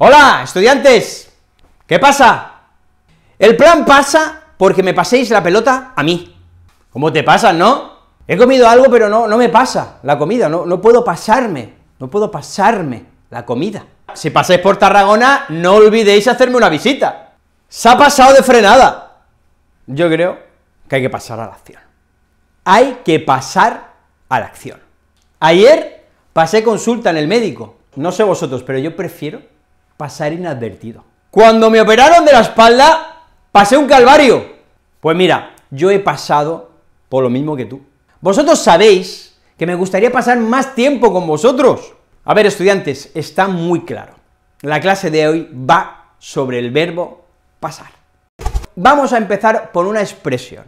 Hola, estudiantes, ¿qué pasa? El plan pasa porque me paséis la pelota a mí. ¿Cómo te pasa, no? He comido algo, pero no, no me pasa la comida, no, no puedo pasarme, no puedo pasarme la comida. Si pasáis por Tarragona, no olvidéis hacerme una visita. Se ha pasado de frenada. Yo creo que hay que pasar a la acción. Hay que pasar a la acción. Ayer pasé consulta en el médico. No sé vosotros, pero yo prefiero pasar inadvertido. Cuando me operaron de la espalda, pasé un calvario. Pues mira, yo he pasado por lo mismo que tú. Vosotros sabéis que me gustaría pasar más tiempo con vosotros. A ver, estudiantes, está muy claro. La clase de hoy va sobre el verbo pasar. Vamos a empezar por una expresión.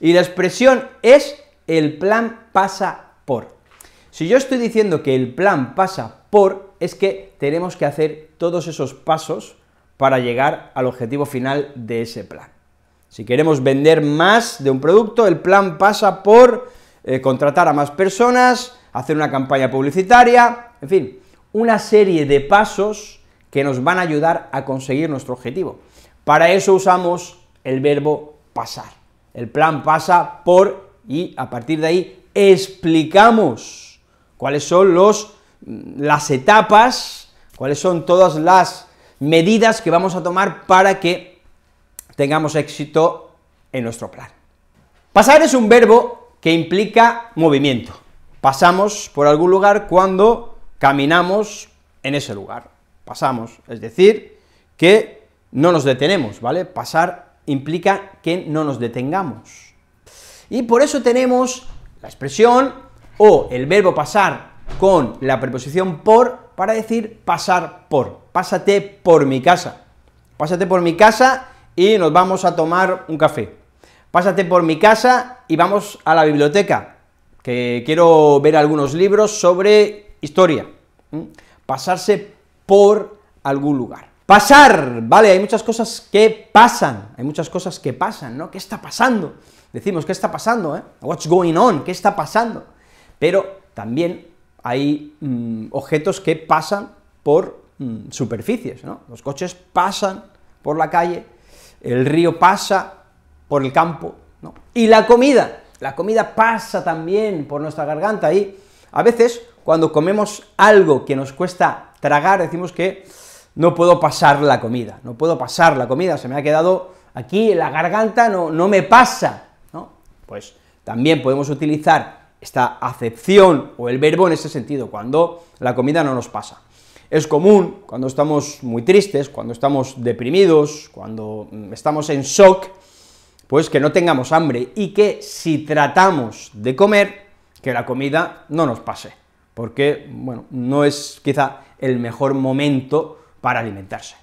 Y la expresión es el plan pasa por. Si yo estoy diciendo que el plan pasa por, es que tenemos que hacer todos esos pasos para llegar al objetivo final de ese plan. Si queremos vender más de un producto, el plan pasa por eh, contratar a más personas, hacer una campaña publicitaria, en fin, una serie de pasos que nos van a ayudar a conseguir nuestro objetivo. Para eso usamos el verbo pasar. El plan pasa por y a partir de ahí explicamos cuáles son los, mm, las etapas cuáles son todas las medidas que vamos a tomar para que tengamos éxito en nuestro plan. Pasar es un verbo que implica movimiento. Pasamos por algún lugar cuando caminamos en ese lugar. Pasamos, es decir, que no nos detenemos, ¿vale? Pasar implica que no nos detengamos. Y por eso tenemos la expresión o el verbo pasar con la preposición por para decir pasar por. Pásate por mi casa. Pásate por mi casa y nos vamos a tomar un café. Pásate por mi casa y vamos a la biblioteca, que quiero ver algunos libros sobre historia. Pasarse por algún lugar. Pasar, ¿vale? Hay muchas cosas que pasan, hay muchas cosas que pasan, ¿no? ¿Qué está pasando? Decimos, ¿qué está pasando, eh? What's going on? ¿Qué está pasando? Pero también hay mm, objetos que pasan por mm, superficies, ¿no? Los coches pasan por la calle, el río pasa por el campo, ¿no? Y la comida, la comida pasa también por nuestra garganta y a veces cuando comemos algo que nos cuesta tragar decimos que no puedo pasar la comida, no puedo pasar la comida, se me ha quedado aquí en la garganta, no, no me pasa, ¿no? Pues también podemos utilizar esta acepción o el verbo en ese sentido, cuando la comida no nos pasa. Es común cuando estamos muy tristes, cuando estamos deprimidos, cuando mm, estamos en shock, pues que no tengamos hambre y que si tratamos de comer, que la comida no nos pase, porque, bueno, no es quizá el mejor momento para alimentarse.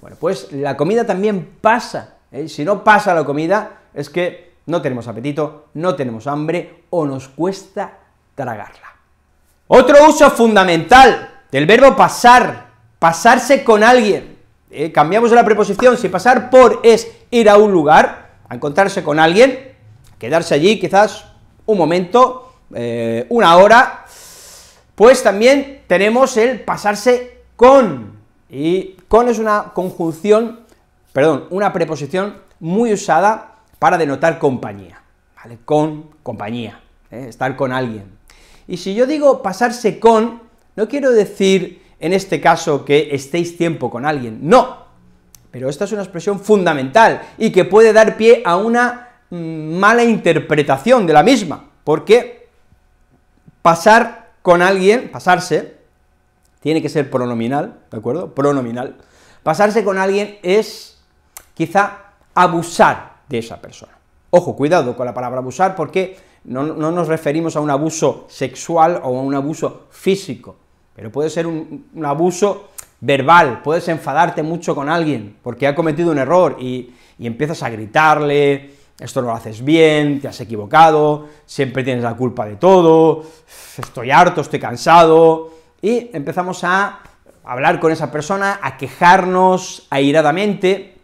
Bueno, pues la comida también pasa, ¿eh? si no pasa la comida es que no tenemos apetito, no tenemos hambre o nos cuesta tragarla. Otro uso fundamental del verbo pasar, pasarse con alguien. Eh, cambiamos la preposición, si pasar por es ir a un lugar, a encontrarse con alguien, quedarse allí quizás un momento, eh, una hora, pues también tenemos el pasarse con, y con es una conjunción, perdón, una preposición muy usada para denotar compañía, ¿vale? Con, compañía. ¿eh? estar con alguien. Y si yo digo pasarse con, no quiero decir en este caso que estéis tiempo con alguien, no, pero esta es una expresión fundamental y que puede dar pie a una mm, mala interpretación de la misma, porque pasar con alguien, pasarse, tiene que ser pronominal, ¿de acuerdo? Pronominal. Pasarse con alguien es quizá abusar de esa persona. Ojo, cuidado con la palabra abusar porque no, nos referimos a un abuso sexual o a un abuso físico, pero puede ser un, abuso verbal, puedes enfadarte mucho con alguien porque ha cometido un error y, y, empiezas a gritarle, esto no lo haces bien, te has equivocado, siempre tienes la culpa de todo, estoy harto, estoy cansado, y empezamos a hablar con esa persona, a quejarnos airadamente,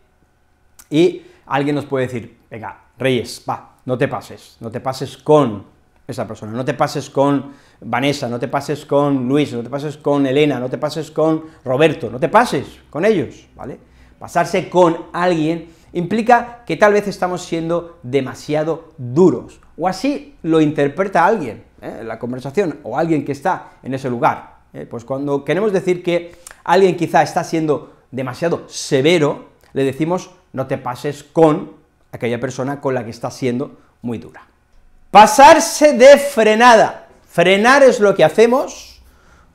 y alguien nos puede decir, venga, Reyes, va, no te pases, no te pases con esa persona, no te pases con Vanessa, no te pases con Luis, no te pases con Elena, no te pases con Roberto, no te pases con ellos, ¿vale? Pasarse con alguien implica que tal vez estamos siendo demasiado duros, o así lo interpreta alguien ¿eh? en la conversación, o alguien que está en ese lugar. ¿eh? Pues cuando queremos decir que alguien quizá está siendo demasiado severo, le decimos no te pases con aquella persona con la que está siendo muy dura. Pasarse de frenada. Frenar es lo que hacemos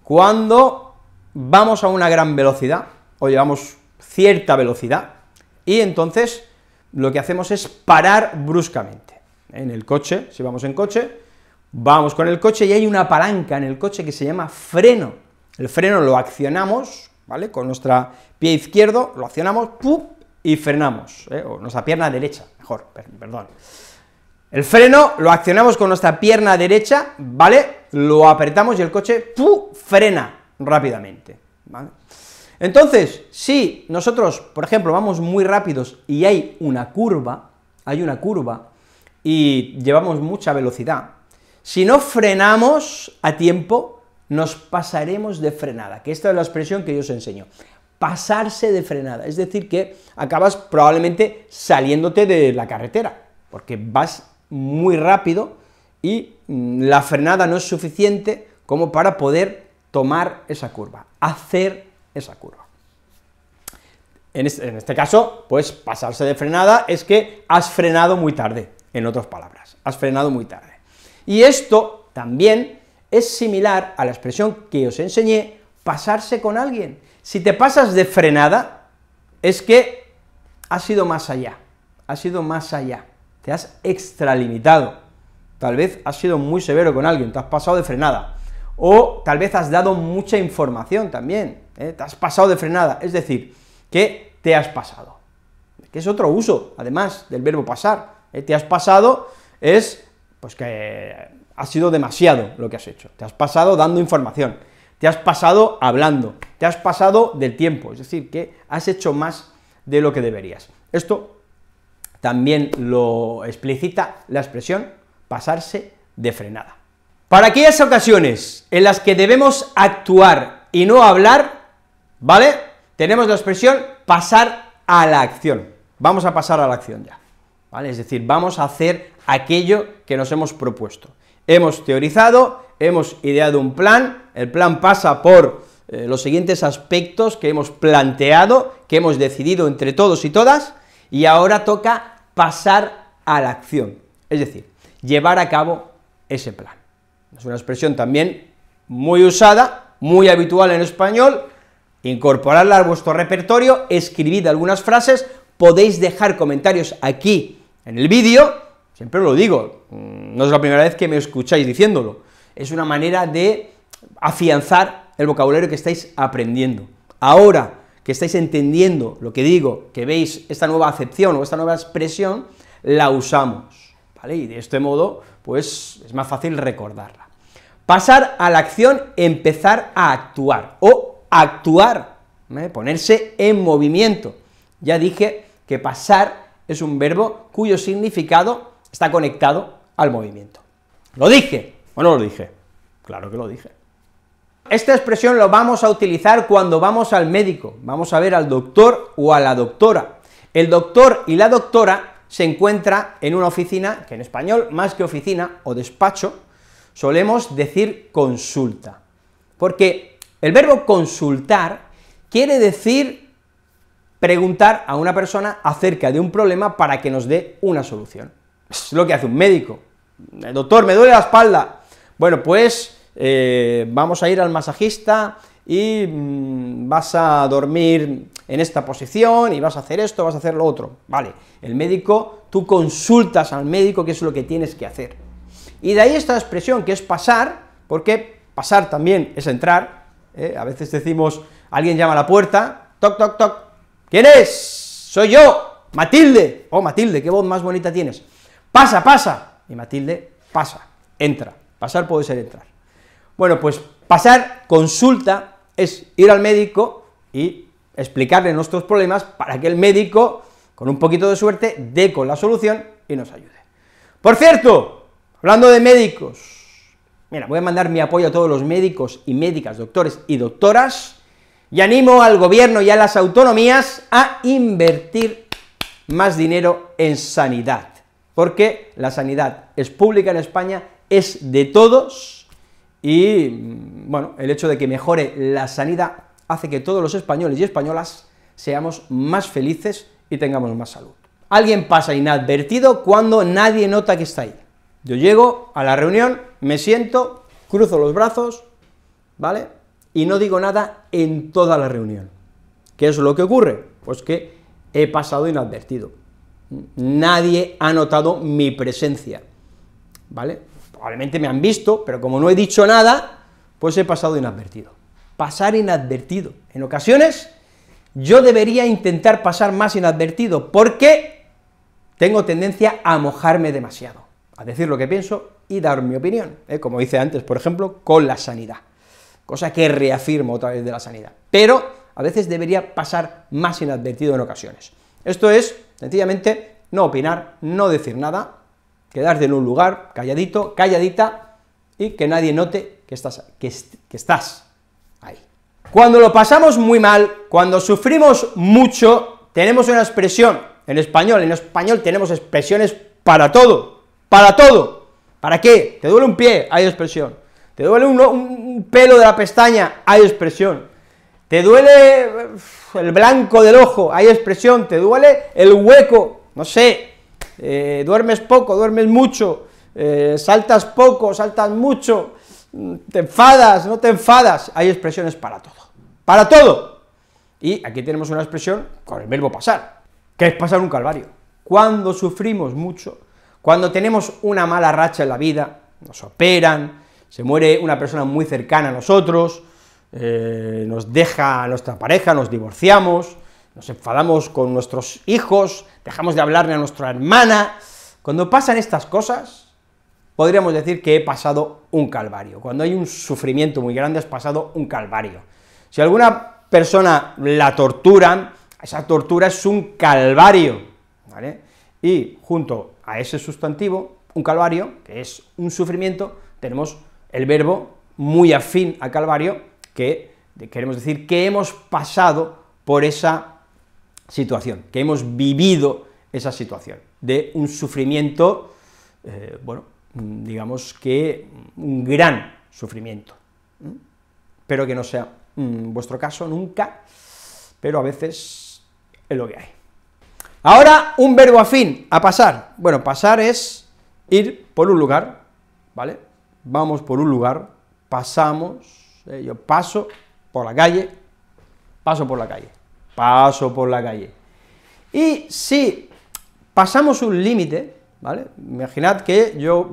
cuando vamos a una gran velocidad o llevamos cierta velocidad y entonces lo que hacemos es parar bruscamente. En el coche, si vamos en coche, vamos con el coche y hay una palanca en el coche que se llama freno. El freno lo accionamos, ¿vale? Con nuestro pie izquierdo lo accionamos, ¡pum! y frenamos, ¿eh? o nuestra pierna derecha, mejor, perdón. El freno lo accionamos con nuestra pierna derecha, ¿vale? Lo apretamos y el coche frena rápidamente, Entonces, si nosotros, por ejemplo, vamos muy rápidos y hay una curva, hay una curva, y llevamos mucha velocidad, si no frenamos a tiempo, nos pasaremos de frenada, que esta es la expresión que yo os enseño pasarse de frenada. Es decir, que acabas probablemente saliéndote de la carretera, porque vas muy rápido y mm, la frenada no es suficiente como para poder tomar esa curva, hacer esa curva. En este, en este caso, pues pasarse de frenada es que has frenado muy tarde, en otras palabras, has frenado muy tarde. Y esto también es similar a la expresión que os enseñé, pasarse con alguien. Si te pasas de frenada, es que has ido más allá, has ido más allá, te has extralimitado. Tal vez has sido muy severo con alguien, te has pasado de frenada. O tal vez has dado mucha información también, ¿eh? te has pasado de frenada, es decir, que te has pasado. Que es otro uso, además, del verbo pasar. ¿eh? Te has pasado es, pues que ha sido demasiado lo que has hecho. Te has pasado dando información te has pasado hablando, te has pasado del tiempo, es decir, que has hecho más de lo que deberías. Esto también lo explicita la expresión pasarse de frenada. Para aquellas ocasiones en las que debemos actuar y no hablar, ¿vale? Tenemos la expresión pasar a la acción. Vamos a pasar a la acción ya, ¿vale? Es decir, vamos a hacer aquello que nos hemos propuesto. Hemos teorizado, hemos ideado un plan, el plan pasa por eh, los siguientes aspectos que hemos planteado, que hemos decidido entre todos y todas, y ahora toca pasar a la acción, es decir, llevar a cabo ese plan. Es una expresión también muy usada, muy habitual en español, incorporarla a vuestro repertorio, escribid algunas frases, podéis dejar comentarios aquí en el vídeo, siempre lo digo, mm, no es la primera vez que me escucháis diciéndolo, es una manera de afianzar el vocabulario que estáis aprendiendo. Ahora que estáis entendiendo lo que digo, que veis esta nueva acepción o esta nueva expresión, la usamos, Y de este modo, pues es más fácil recordarla. Pasar a la acción, empezar a actuar o actuar, ponerse en movimiento. Ya dije que pasar es un verbo cuyo significado está conectado al movimiento. Lo dije, bueno, lo dije, claro que lo dije. Esta expresión lo vamos a utilizar cuando vamos al médico, vamos a ver al doctor o a la doctora. El doctor y la doctora se encuentra en una oficina, que en español, más que oficina o despacho, solemos decir consulta, porque el verbo consultar quiere decir preguntar a una persona acerca de un problema para que nos dé una solución. Es lo que hace un médico. Doctor, me duele la espalda, bueno, pues eh, vamos a ir al masajista y mm, vas a dormir en esta posición y vas a hacer esto, vas a hacer lo otro. Vale, el médico, tú consultas al médico qué es lo que tienes que hacer. Y de ahí esta expresión que es pasar, porque pasar también es entrar, ¿eh? a veces decimos, alguien llama a la puerta, toc, toc, toc, ¿quién es? Soy yo, Matilde. Oh, Matilde, qué voz más bonita tienes. Pasa, pasa. Y Matilde pasa, entra. Pasar puede ser entrar. Bueno, pues pasar consulta es ir al médico y explicarle nuestros problemas para que el médico, con un poquito de suerte, dé con la solución y nos ayude. Por cierto, hablando de médicos, mira, voy a mandar mi apoyo a todos los médicos y médicas, doctores y doctoras, y animo al gobierno y a las autonomías a invertir más dinero en sanidad, porque la sanidad es pública en España es de todos y, mm, bueno, el hecho de que mejore la sanidad hace que todos los españoles y españolas seamos más felices y tengamos más salud. Alguien pasa inadvertido cuando nadie nota que está ahí. Yo llego a la reunión, me siento, cruzo los brazos, ¿vale? Y no digo nada en toda la reunión. ¿Qué es lo que ocurre? Pues que he pasado inadvertido. Nadie ha notado mi presencia, ¿vale? probablemente me han visto, pero como no he dicho nada, pues he pasado inadvertido. Pasar inadvertido. En ocasiones yo debería intentar pasar más inadvertido porque tengo tendencia a mojarme demasiado, a decir lo que pienso y dar mi opinión, ¿eh? como hice antes, por ejemplo, con la sanidad, cosa que reafirmo otra vez de la sanidad, pero a veces debería pasar más inadvertido en ocasiones. Esto es, sencillamente, no opinar, no decir nada, quedarte en un lugar, calladito, calladita, y que nadie note que estás, que, estás ahí. Cuando lo pasamos muy mal, cuando sufrimos mucho, tenemos una expresión en español, en español tenemos expresiones para todo, para todo. ¿Para qué? ¿Te duele un pie? Hay expresión. ¿Te duele un pelo de la pestaña? Hay expresión. ¿Te duele eh, el blanco del ojo? Hay expresión. ¿Te duele el hueco? No sé, eh, duermes poco, duermes mucho, eh, saltas poco, saltas mucho, mm, te enfadas, no te enfadas, hay expresiones para todo, para todo. Y aquí tenemos una expresión con el verbo pasar, que es pasar un calvario. Cuando sufrimos mucho, cuando tenemos una mala racha en la vida, nos operan, se muere una persona muy cercana a nosotros, eh, nos deja nuestra pareja, nos divorciamos, nos enfadamos con nuestros hijos, dejamos de hablarle a nuestra hermana. Cuando pasan estas cosas, podríamos decir que he pasado un calvario. Cuando hay un sufrimiento muy grande, has pasado un calvario. Si alguna persona la tortura, esa tortura es un calvario, Y junto a ese sustantivo, un calvario, que es un sufrimiento, tenemos el verbo muy afín a calvario, que queremos decir que hemos pasado por esa situación, que hemos vivido esa situación de un sufrimiento, eh, bueno, digamos que un gran sufrimiento. Espero Pero que no sea mm, vuestro caso nunca, pero a veces es lo que hay. Ahora, un verbo afín, a pasar. Bueno, pasar es ir por un lugar, ¿vale? Vamos por un lugar, pasamos, eh, yo paso por la calle, paso por la calle paso por la calle. Y si pasamos un límite, ¿vale? Imaginad que yo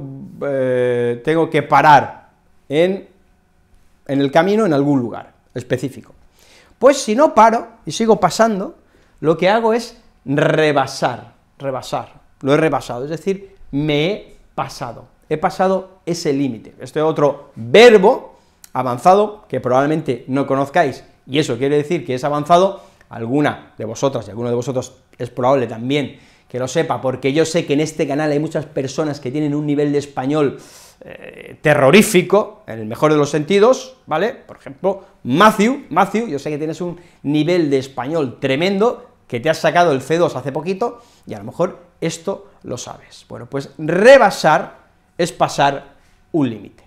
eh, tengo que parar en, en el camino en algún lugar específico. Pues si no paro y sigo pasando, lo que hago es rebasar, rebasar, lo he rebasado, es decir, me he pasado, he pasado ese límite. Este otro verbo avanzado que probablemente no conozcáis, y eso quiere decir que es avanzado alguna de vosotras y alguno de vosotros es probable también que lo sepa, porque yo sé que en este canal hay muchas personas que tienen un nivel de español eh, terrorífico, en el mejor de los sentidos, ¿vale? Por ejemplo, Matthew, Matthew, yo sé que tienes un nivel de español tremendo, que te has sacado el C2 hace poquito, y a lo mejor esto lo sabes. Bueno, pues rebasar es pasar un límite.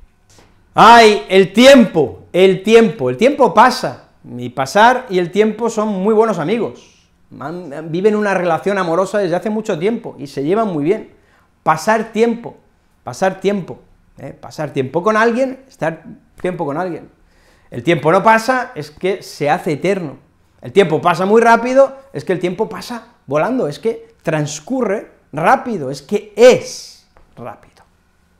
¡Ay, el tiempo! El tiempo, el tiempo pasa, mi pasar y el tiempo son muy buenos amigos, viven una relación amorosa desde hace mucho tiempo y se llevan muy bien. Pasar tiempo, pasar tiempo, ¿eh? pasar tiempo con alguien, estar tiempo con alguien. El tiempo no pasa, es que se hace eterno. El tiempo pasa muy rápido, es que el tiempo pasa volando, es que transcurre rápido, es que es rápido,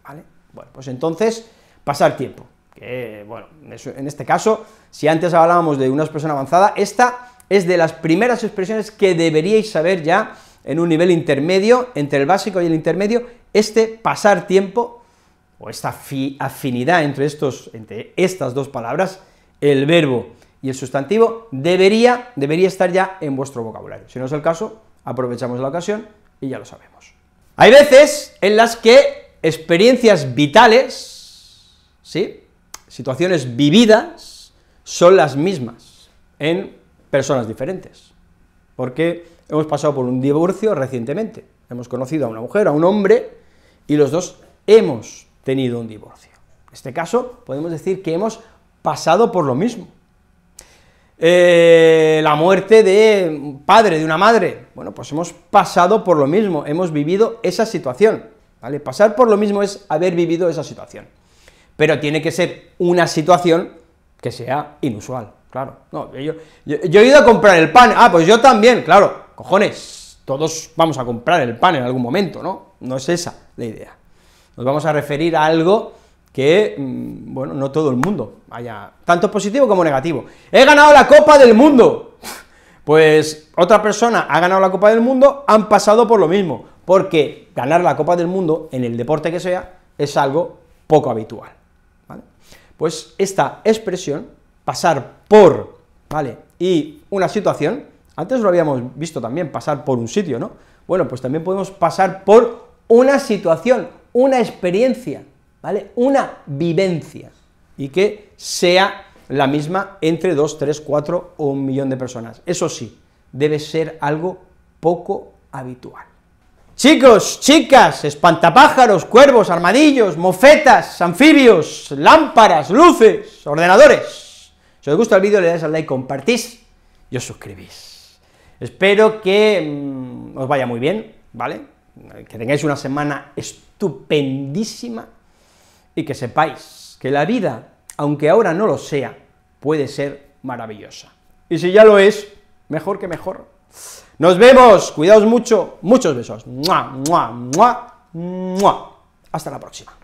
¿vale? Bueno, pues entonces, pasar tiempo que, bueno, en este caso, si antes hablábamos de una expresión avanzada, esta es de las primeras expresiones que deberíais saber ya en un nivel intermedio, entre el básico y el intermedio, este pasar tiempo, o esta afinidad entre, estos, entre estas dos palabras, el verbo y el sustantivo, debería, debería estar ya en vuestro vocabulario. Si no es el caso, aprovechamos la ocasión y ya lo sabemos. Hay veces en las que experiencias vitales, ¿sí?, situaciones vividas son las mismas en personas diferentes. Porque hemos pasado por un divorcio recientemente. Hemos conocido a una mujer, a un hombre, y los dos hemos tenido un divorcio. En este caso, podemos decir que hemos pasado por lo mismo. Eh, la muerte de un padre, de una madre, bueno, pues hemos pasado por lo mismo, hemos vivido esa situación, ¿vale? Pasar por lo mismo es haber vivido esa situación pero tiene que ser una situación que sea inusual, claro. No, yo, he ido a comprar el pan, ah, pues yo también, claro, cojones, todos vamos a comprar el pan en algún momento, ¿no? No es esa la idea. Nos vamos a referir a algo que, mm, bueno, no todo el mundo haya, tanto positivo como negativo. He ganado la Copa del Mundo. Pues otra persona ha ganado la Copa del Mundo, han pasado por lo mismo, porque ganar la Copa del Mundo, en el deporte que sea, es algo poco habitual pues esta expresión, pasar por, ¿vale? Y una situación, antes lo habíamos visto también, pasar por un sitio, ¿no? Bueno, pues también podemos pasar por una situación, una experiencia, ¿vale? Una vivencia, y que sea la misma entre dos, tres, cuatro o un millón de personas. Eso sí, debe ser algo poco habitual. Chicos, chicas, espantapájaros, cuervos, armadillos, mofetas, anfibios, lámparas, luces, ordenadores. Si os gusta el vídeo le dais al like, compartís y os suscribís. Espero que mm, os vaya muy bien, ¿vale? Que tengáis una semana estupendísima y que sepáis que la vida, aunque ahora no lo sea, puede ser maravillosa. Y si ya lo es, mejor que mejor. Nos vemos, cuidaos mucho, muchos besos. Hasta la próxima.